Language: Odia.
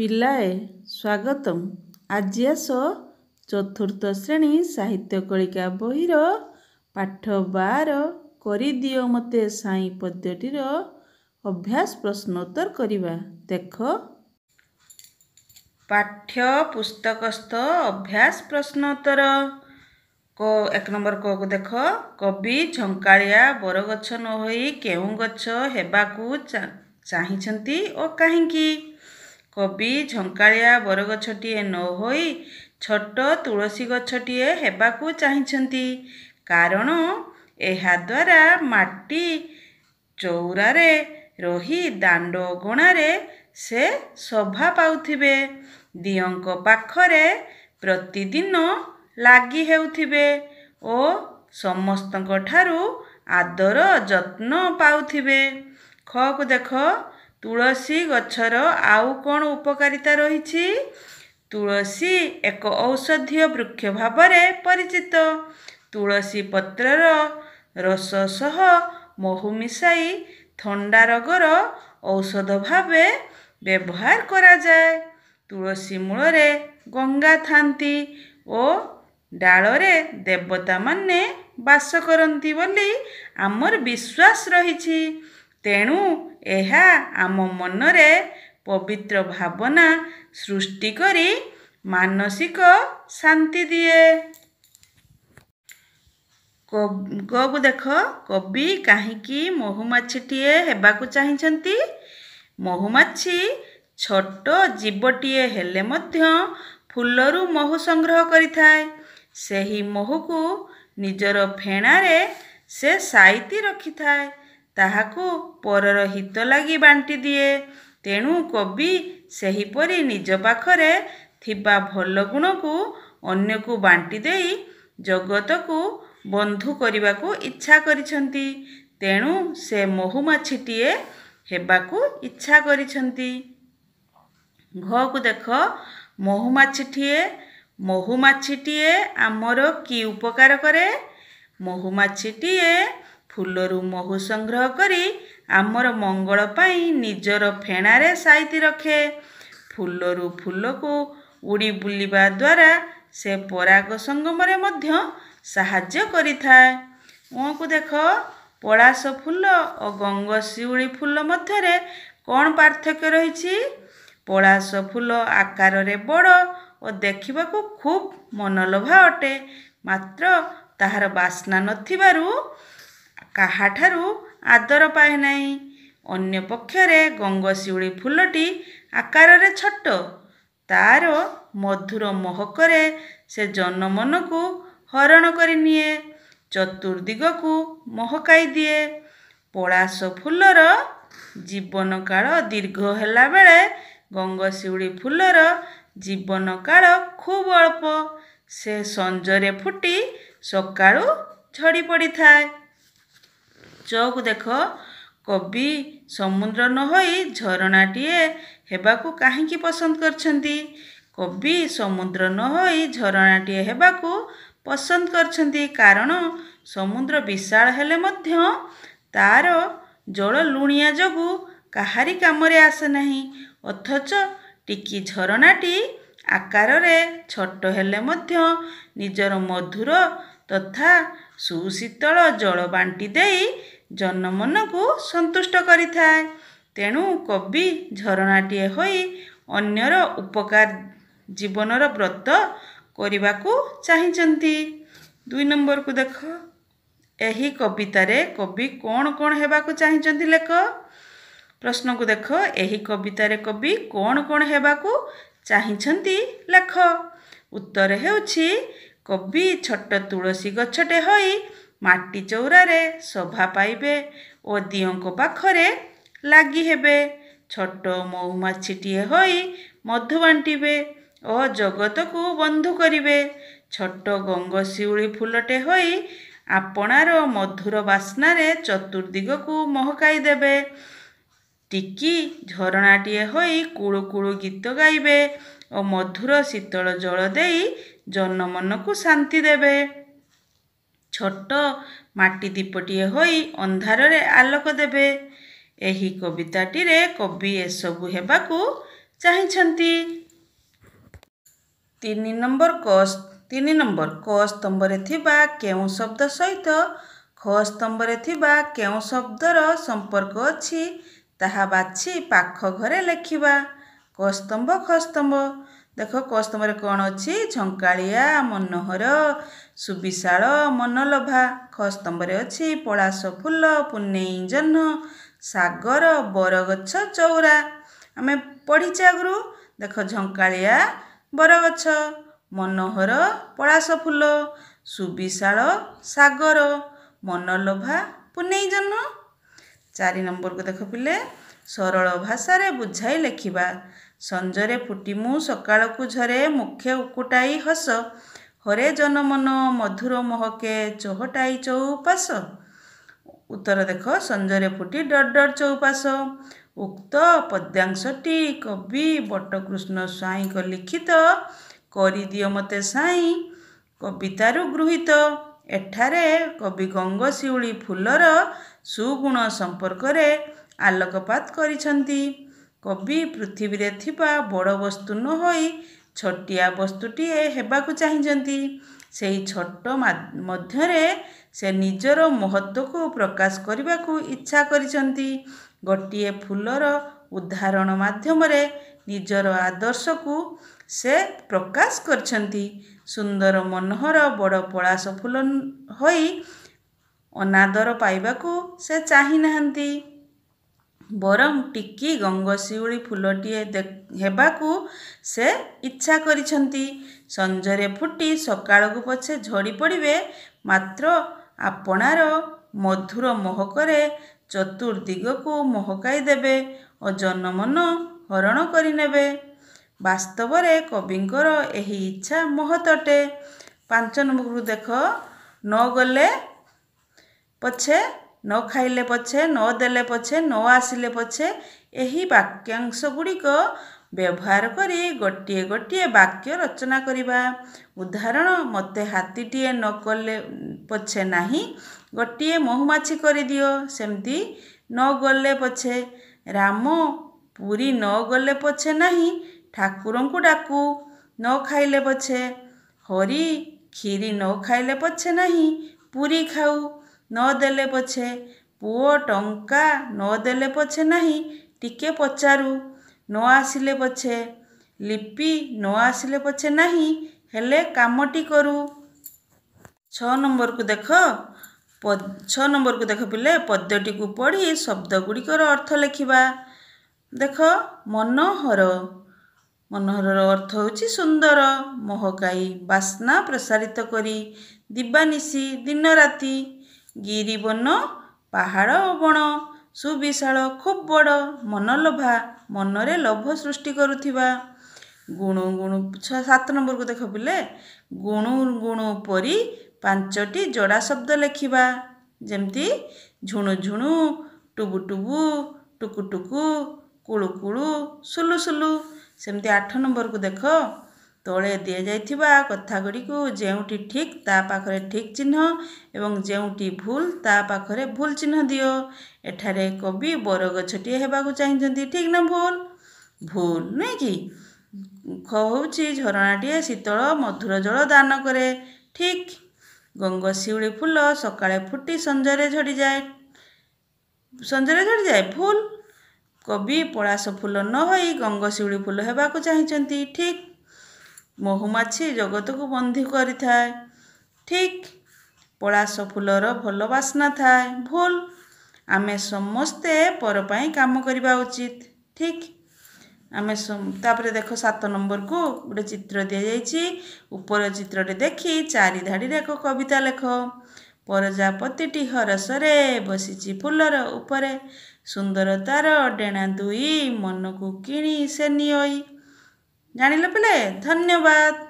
ପିଲାଏ ସ୍ୱାଗତମ୍ ଆଜି ଆସ ଚତୁର୍ଥ ଶ୍ରେଣୀ ସାହିତ୍ୟ କଳିକା ବହିର ପାଠ ବାର କରିଦିଅ ମୋତେ ସାଇ ପଦ୍ୟଟିର ଅଭ୍ୟାସ ପ୍ରଶ୍ନୋତ୍ତର କରିବା ଦେଖ ପାଠ୍ୟ ପୁସ୍ତକସ୍ଥ ଅଭ୍ୟାସ ପ୍ରଶ୍ନୋତ୍ତର କ ଏକ ନମ୍ବର କକୁ ଦେଖ କବି ଝଙ୍କାଳିଆ ବରଗଛ ନ ହୋଇ କେଉଁ ଗଛ ହେବାକୁ ଚାହିଁଛନ୍ତି ଓ କାହିଁକି କବି ଝଙ୍କାଳିଆ ବରଗଛଟିଏ ନ ହୋଇ ଛୋଟ ତୁଳସୀ ଗଛଟିଏ ହେବାକୁ ଚାହିଁଛନ୍ତି କାରଣ ଏହାଦ୍ୱାରା ମାଟି ଚଉରାରେ ରହି ଦାଣ୍ଡ ଗଣାରେ ସେ ଶୋଭା ପାଉଥିବେ ଦିଅଙ୍କ ପାଖରେ ପ୍ରତିଦିନ ଲାଗି ହେଉଥିବେ ଓ ସମସ୍ତଙ୍କ ଠାରୁ ଆଦର ଯତ୍ନ ପାଉଥିବେ ଖକୁ ଦେଖ ତୁଳସୀ ଗଛର ଆଉ କ'ଣ ଉପକାରିତା ରହିଛି ତୁଳସୀ ଏକ ଔଷଧୀୟ ବୃକ୍ଷ ଭାବରେ ପରିଚିତ ତୁଳସୀ ପତ୍ରର ରସ ସହ ମହୁ ମିଶାଇ ଥଣ୍ଡା ରୋଗର ଔଷଧ ଭାବେ ବ୍ୟବହାର କରାଯାଏ ତୁଳସୀ ମୂଳରେ ଗଙ୍ଗା ଥାନ୍ତି ଓ ଡାଳରେ ଦେବତାମାନେ ବାସ କରନ୍ତି ବୋଲି ଆମର ବିଶ୍ୱାସ ରହିଛି ତେଣୁ ଏହା ଆମ ମନରେ ପବିତ୍ର ଭାବନା ସୃଷ୍ଟି କରି ମାନସିକ ଶାନ୍ତି ଦିଏ କବୁ ଦେଖ କବି କାହିଁକି ମହୁମାଛିଟିଏ ହେବାକୁ ଚାହିଁଛନ୍ତି ମହୁମାଛି ଛୋଟ ଜୀବଟିଏ ହେଲେ ମଧ୍ୟ ଫୁଲରୁ ମହୁ ସଂଗ୍ରହ କରିଥାଏ ସେହି ମହୁକୁ ନିଜର ଫେଣାରେ ସେ ସାଇତି ରଖିଥାଏ ତାହାକୁ ପରର ହିତ ଲାଗି ବାଣ୍ଟି ଦିଏ ତେଣୁ କବି ସେହିପରି ନିଜ ପାଖରେ ଥିବା ଭଲ ଗୁଣକୁ ଅନ୍ୟକୁ ବାଣ୍ଟି ଦେଇ ଜଗତକୁ ବନ୍ଧୁ କରିବାକୁ ଇଚ୍ଛା କରିଛନ୍ତି ତେଣୁ ସେ ମହୁମାଛିଟିଏ ହେବାକୁ ଇଚ୍ଛା କରିଛନ୍ତି ଘକୁ ଦେଖ ମହୁମାଛିଟିଏ ମହୁମାଛିଟିଏ ଆମର କି ଉପକାର କରେ ମହୁମାଛିଟିଏ ଫୁଲରୁ ମହୁ ସଂଗ୍ରହ କରି ଆମର ମଙ୍ଗଳ ପାଇଁ ନିଜର ଫେଣାରେ ସାଇତି ରଖେ ଫୁଲରୁ ଫୁଲକୁ ଉଡ଼ି ବୁଲିବା ଦ୍ୱାରା ସେ ପରାଗ ସଙ୍ଗମରେ ମଧ୍ୟ ସାହାଯ୍ୟ କରିଥାଏ ମୁହଁକୁ ଦେଖ ପଳାଶ ଫୁଲ ଓ ଗଙ୍ଗ ଶିଉଳି ଫୁଲ ମଧ୍ୟରେ କ'ଣ ପାର୍ଥକ୍ୟ ରହିଛି ପଳାଶ ଫୁଲ ଆକାରରେ ବଡ଼ ଓ ଦେଖିବାକୁ ଖୁବ୍ ମନଲୋଭା ଅଟେ ମାତ୍ର ତାହାର ବାସ୍ନା ନଥିବାରୁ କାହାଠାରୁ ଆଦର ପାଏ ନାହିଁ ଅନ୍ୟ ପକ୍ଷରେ ଗଙ୍ଗଶିଉଳି ଫୁଲଟି ଆକାରରେ ଛୋଟ ତା'ର ମଧୁର ମହକରେ ସେ ଜନମନକୁ ହରଣ କରିନିଏ ଚତୁର୍ଦିଗକୁ ମହକାଇ ଦିଏ ପଳାଶ ଫୁଲର ଜୀବନକାଳ ଦୀର୍ଘ ହେଲାବେଳେ ଗଙ୍ଗଶିଉଳି ଫୁଲର ଜୀବନକାଳ ଖୁବ୍ ଅଳ୍ପ ସେ ସଞ୍ଜରେ ଫୁଟି ସକାଳୁ ଝଡ଼ି ପଡ଼ିଥାଏ ଚକୁ ଦେଖ କବି ସମୁଦ୍ର ନ ହୋଇ ଝରଣାଟିଏ ହେବାକୁ କାହିଁକି ପସନ୍ଦ କରିଛନ୍ତି କବି ସମୁଦ୍ର ନ ହୋଇ ଝରଣାଟିଏ ହେବାକୁ ପସନ୍ଦ କରିଛନ୍ତି କାରଣ ସମୁଦ୍ର ବିଶାଳ ହେଲେ ମଧ୍ୟ ତା'ର ଜଳ ଲୁଣିଆ ଯୋଗୁଁ କାହାରି କାମରେ ଆସେ ନାହିଁ ଅଥଚ ଟିକି ଝରଣାଟି ଆକାରରେ ଛୋଟ ହେଲେ ମଧ୍ୟ ନିଜର ମଧୁର ତଥା ସୁଶୀତଳ ଜଳ ବାଣ୍ଟି ଦେଇ ଜନମନକୁ ସନ୍ତୁଷ୍ଟ କରିଥାଏ ତେଣୁ କବି ଝରଣାଟିଏ ହୋଇ ଅନ୍ୟର ଉପକାର ଜୀବନର ବ୍ରତ କରିବାକୁ ଚାହିଁଛନ୍ତି ଦୁଇ ନମ୍ବରକୁ ଦେଖ ଏହି କବିତାରେ କବି କ'ଣ କ'ଣ ହେବାକୁ ଚାହିଁଛନ୍ତି ଲେଖ ପ୍ରଶ୍ନକୁ ଦେଖ ଏହି କବିତାରେ କବି କ'ଣ କ'ଣ ହେବାକୁ ଚାହିଁଛନ୍ତି ଲେଖ ଉତ୍ତର ହେଉଛି କବି ଛୋଟ ତୁଳସୀ ଗଛଟେ ହୋଇ ମାଟି ଚଉରାରେ ଶୋଭା ପାଇବେ ଓ ଦିଅଙ୍କ ପାଖରେ ଲାଗି ହେବେ ଛୋଟ ମହୁମାଛିଟିଏ ହୋଇ ମଧୁ ବାଣ୍ଟିବେ ଓ ଜଗତକୁ ବନ୍ଧୁ କରିବେ ଛୋଟ ଗଙ୍ଗଶିଉଳି ଫୁଲଟେ ହୋଇ ଆପଣାର ମଧୁର ବାସ୍ନାରେ ଚତୁର୍ଦ୍ଦିଗକୁ ମହକାଇ ଦେବେ ଟିକି ଝରଣାଟିଏ ହୋଇ କୁଳୁ କୁଳୁ ଗୀତ ଗାଇବେ ଓ ମଧୁର ଶୀତଳ ଜଳ ଦେଇ ଜନମନକୁ ଶାନ୍ତି ଦେବେ ଛୋଟ ମାଟି ଦୀପଟିଏ ହୋଇ ଅନ୍ଧାରରେ ଆଲୋକ ଦେବେ ଏହି କବିତାଟିରେ କବି ଏସବୁ ହେବାକୁ ଚାହିଁଛନ୍ତି ତିନି ନମ୍ବର କ ତିନି ନମ୍ବର କ ସ୍ତମ୍ଭରେ ଥିବା କେଉଁ ଶବ୍ଦ ସହିତ ଖ ସ୍ତମ୍ଭରେ ଥିବା କେଉଁ ଶବ୍ଦର ସମ୍ପର୍କ ଅଛି ତାହା ବାଛି ପାଖ ଘରେ ଲେଖିବା କ ସ୍ତମ୍ଭ ଖ ସ୍ତମ୍ଭ ଦେଖ କଷ୍ଟମର କ'ଣ ଅଛି ଝଙ୍କାଳିଆ ମନୋହର ସୁବିଶାଳ ମନଲୋଭା ଖସ୍ତମ୍ବରେ ଅଛି ପଳାଶ ଫୁଲ ପୁନେଇଞ୍ଜହ୍ନ ସାଗର ବରଗଛ ଚଉରା ଆମେ ପଢ଼ିଛେ ଆଗରୁ ଦେଖ ଝଙ୍କାଳିଆ ବରଗଛ ମନୋହର ପଳାଶ ଫୁଲ ସୁବିଶାଳ ସାଗର ମନଲୋଭା ପୁନେଇଞ୍ଜହ୍ନ ଚାରି ନମ୍ବରକୁ ଦେଖ ପିଲେ ସରଳ ଭାଷାରେ ବୁଝାଇ ଲେଖିବା ସଞ୍ଜରେ ଫୁଟିମୁ ସକାଳକୁ ଝରେ ମୁଖେ ଉକୁଟାଇ ହସ ହରେ ଜନମନ ମଧୁର ମହକେ ଚହଟାଇ ଚଉପାସ ଉତ୍ତର ଦେଖ ସଞ୍ଜରେ ଫୁଟି ଡର ଡର ଚୌପାସ ଉକ୍ତ ପଦ୍ୟାଂଶଟି କବି ବଟକୃଷ୍ଣ ସ୍ୱାଇଁଙ୍କ ଲିଖିତ କରିଦିଅ ମୋତେ ସ୍ୱାଇଁ କବିତାରୁ ଗୃହୀତ ଏଠାରେ କବି ଗଙ୍ଗ ଶିଉଳି ଫୁଲର ସୁଗୁଣ ସମ୍ପର୍କରେ ଆଲୋକପାତ କରିଛନ୍ତି କବି ପୃଥିବୀରେ ଥିବା ବଡ଼ ବସ୍ତୁ ନ ହୋଇ ଛୋଟିଆ ବସ୍ତୁଟିଏ ହେବାକୁ ଚାହିଁଛନ୍ତି ସେହି ଛୋଟ ମଧ୍ୟରେ ସେ ନିଜର ମହତ୍ଵକୁ ପ୍ରକାଶ କରିବାକୁ ଇଚ୍ଛା କରିଛନ୍ତି ଗୋଟିଏ ଫୁଲର ଉଦାହରଣ ମାଧ୍ୟମରେ ନିଜର ଆଦର୍ଶକୁ ସେ ପ୍ରକାଶ କରିଛନ୍ତି ସୁନ୍ଦର ମନୋହର ବଡ଼ ପଳାଶ ଫୁଲ ହୋଇ ଅନାଦର ପାଇବାକୁ ସେ ଚାହିଁନାହାନ୍ତି ବରଂ ଟିକି ଗଙ୍ଗ ଶିଉଳି ଫୁଲଟିଏ ହେବାକୁ ସେ ଇଚ୍ଛା କରିଛନ୍ତି ସଞ୍ଜରେ ଫୁଟି ସକାଳକୁ ପଛେ ଝଡ଼ି ପଡ଼ିବେ ମାତ୍ର ଆପଣାର ମଧୁର ମହକରେ ଚତୁର୍ଦିଗକୁ ମହକାଇ ଦେବେ ଓ ଜନମନ ହରଣ କରିନେବେ ବାସ୍ତବରେ କବିଙ୍କର ଏହି ଇଚ୍ଛା ମହତ ଅଟେ ପାଞ୍ଚ ନମ୍ବରକୁ ଦେଖ ନ ଗଲେ ପଛେ ନ ଖାଇଲେ ପଛେ ନ ଦେଲେ ପଛେ ନ ଆସିଲେ ପଛେ ଏହି ବାକ୍ୟାଂଶ ଗୁଡ଼ିକ ବ୍ୟବହାର କରି ଗୋଟିଏ ଗୋଟିଏ ବାକ୍ୟ ରଚନା କରିବା ଉଦାହରଣ ମୋତେ ହାତୀଟିଏ ନ କଲେ ପଛେ ନାହିଁ ଗୋଟିଏ ମହୁମାଛି କରିଦିଅ ସେମିତି ନ ଗଲେ ପଛେ ରାମ ପୁରୀ ନ ଗଲେ ପଛେ ନାହିଁ ଠାକୁରଙ୍କୁ ଡାକୁ ନ ଖାଇଲେ ପଛେ ହରି କ୍ଷୀରି ନ ଖାଇଲେ ପଛେ ନାହିଁ ପୁରୀ ଖାଉ ନ ଦେଲେ ପଛେ ପୁଅ ଟଙ୍କା ନ ଦେଲେ ପଛେ ନାହିଁ ଟିକେ ପଚାରୁ ନ ଆସିଲେ ପଛେ ଲିପି ନ ଆସିଲେ ପଛେ ନାହିଁ ହେଲେ କାମଟି କରୁ ଛଅ ନମ୍ବରକୁ ଦେଖ ଛଅ ନମ୍ବରକୁ ଦେଖ ପିଲେ ପଦ୍ୟଟିକୁ ପଢ଼ି ଶବ୍ଦଗୁଡ଼ିକର ଅର୍ଥ ଲେଖିବା ଦେଖ ମନୋହର ମନୋହରର ଅର୍ଥ ହେଉଛି ସୁନ୍ଦର ମହକାଇ ବାସ୍ନା ପ୍ରସାରିତ କରି ଦିବାନିଶି ଦିନ ରାତି ଗିରିବନ ପାହାଡ଼ ଓ ବଣ ସୁବିଶାଳ ଖୁବ୍ ବଡ଼ ମନଲୋଭା ମନରେ ଲୋଭ ସୃଷ୍ଟି କରୁଥିବା ଗୁଣୁ ଗୁଣୁ ସାତ ନମ୍ବରକୁ ଦେଖ ବୁଲେ ଗୁଣୁ ଗୁଣୁ ପରି ପାଞ୍ଚଟି ଯୋଡ଼ା ଶବ୍ଦ ଲେଖିବା ଯେମିତି ଝୁଣୁ ଝୁଣୁ ଟୁବୁ ଟୁବୁ କୁଳୁ ସୁଲୁ ସୁଲୁ ସେମିତି ଆଠ ନମ୍ବରକୁ ଦେଖ ତଳେ ଦିଆଯାଇଥିବା କଥାଗୁଡ଼ିକୁ ଯେଉଁଠି ଠିକ୍ ତା ପାଖରେ ଠିକ୍ ଚିହ୍ନ ଏବଂ ଯେଉଁଠି ଭୁଲ ତା ପାଖରେ ଭୁଲ ଚିହ୍ନ ଦିଅ ଏଠାରେ କବି ବରଗଛଟିଏ ହେବାକୁ ଚାହିଁଛନ୍ତି ଠିକ୍ ନା ଭୁଲ ଭୁଲ ନୁହେଁ କି ହେଉଛି ଝରଣାଟିଏ ଶୀତଳ ମଧୁର ଜଳ ଦାନ କରେ ଠିକ୍ ଗଙ୍ଗ ଶିଉଳି ଫୁଲ ସକାଳେ ଫୁଟି ସଞ୍ଜରେ ଝଡ଼ିଯାଏ ସଞ୍ଜରେ ଝଡ଼ିଯାଏ ଭୁଲ କବି ପଳାଶ ଫୁଲ ନ ହୋଇ ଗଙ୍ଗଶିଉଳି ଫୁଲ ହେବାକୁ ଚାହିଁଛନ୍ତି ଠିକ୍ ମହୁମାଛି ଜଗତକୁ ବନ୍ଦୀ କରିଥାଏ ଠିକ୍ ପଳାଶ ଫୁଲର ଭଲ ବାସ୍ନା ଥାଏ ଭୁଲ ଆମେ ସମସ୍ତେ ପର ପାଇଁ କାମ କରିବା ଉଚିତ ଠିକ୍ ଆମେ ତାପରେ ଦେଖ ସାତ ନମ୍ବରକୁ ଗୋଟେ ଚିତ୍ର ଦିଆଯାଇଛି ଉପର ଚିତ୍ରରେ ଦେଖି ଚାରିଧାଡ଼ିରେ ଏକ କବିତା ଲେଖ ପ୍ରଜାପତିଟି ହରସରେ ବସିଛି ଫୁଲର ଉପରେ ସୁନ୍ଦରତାର ଡେଣା ଦୁଇ ମନକୁ କିଣି ସେ ନିଅଇ ଜାଣିଲେ ପିଲେ ଧନ୍ୟବାଦ